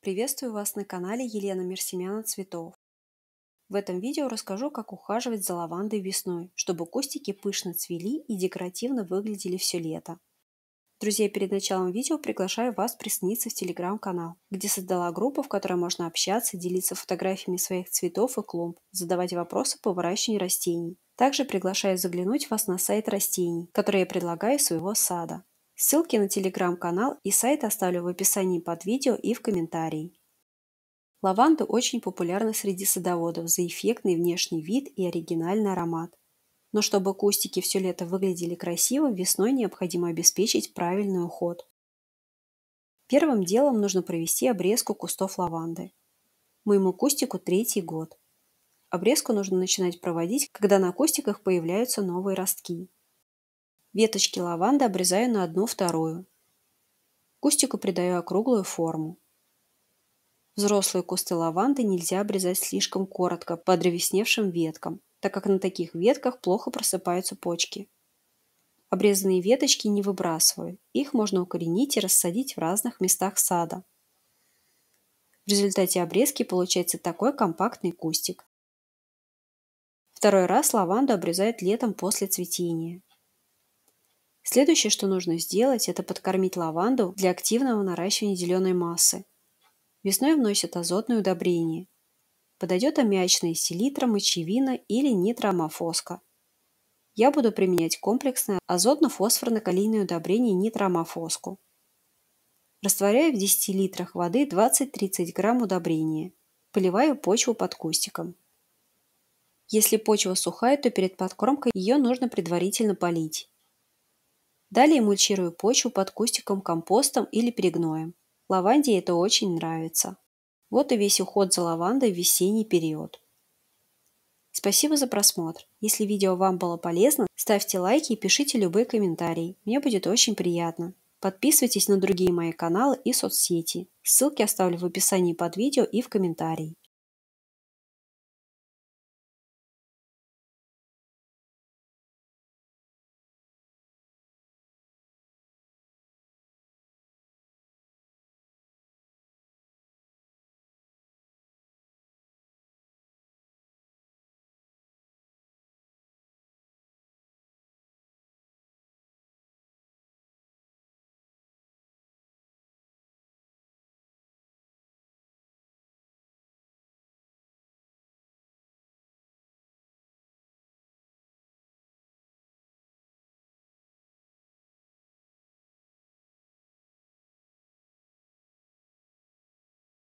Приветствую вас на канале Елена Мерсемяна Цветов. В этом видео расскажу, как ухаживать за лавандой весной, чтобы кустики пышно цвели и декоративно выглядели все лето. Друзья, перед началом видео приглашаю вас присоединиться в телеграм-канал, где создала группу, в которой можно общаться, делиться фотографиями своих цветов и клумб, задавать вопросы по выращиванию растений. Также приглашаю заглянуть вас на сайт растений, которые я предлагаю своего сада. Ссылки на телеграм-канал и сайт оставлю в описании под видео и в комментарии. Лаванда очень популярна среди садоводов за эффектный внешний вид и оригинальный аромат. Но чтобы кустики все лето выглядели красиво, весной необходимо обеспечить правильный уход. Первым делом нужно провести обрезку кустов лаванды. Моему кустику третий год. Обрезку нужно начинать проводить, когда на кустиках появляются новые ростки. Веточки лаванды обрезаю на одну вторую. Кустику придаю округлую форму. Взрослые кусты лаванды нельзя обрезать слишком коротко по древесневшим веткам, так как на таких ветках плохо просыпаются почки. Обрезанные веточки не выбрасываю, их можно укоренить и рассадить в разных местах сада. В результате обрезки получается такой компактный кустик. Второй раз лаванду обрезают летом после цветения. Следующее, что нужно сделать, это подкормить лаванду для активного наращивания зеленой массы. Весной вносят азотные удобрения. Подойдет аммиачная селитра, мочевина или нитроамофоска. Я буду применять комплексное азотно-фосфорно-калийное удобрение нитроамофоску. Растворяю в 10 литрах воды 20-30 грамм удобрения. Поливаю почву под кустиком. Если почва сухая, то перед подкормкой ее нужно предварительно полить. Далее мульчирую почву под кустиком, компостом или перегноем. Лаванде это очень нравится. Вот и весь уход за лавандой в весенний период. Спасибо за просмотр. Если видео вам было полезно, ставьте лайки и пишите любые комментарии. Мне будет очень приятно. Подписывайтесь на другие мои каналы и соцсети. Ссылки оставлю в описании под видео и в комментарии.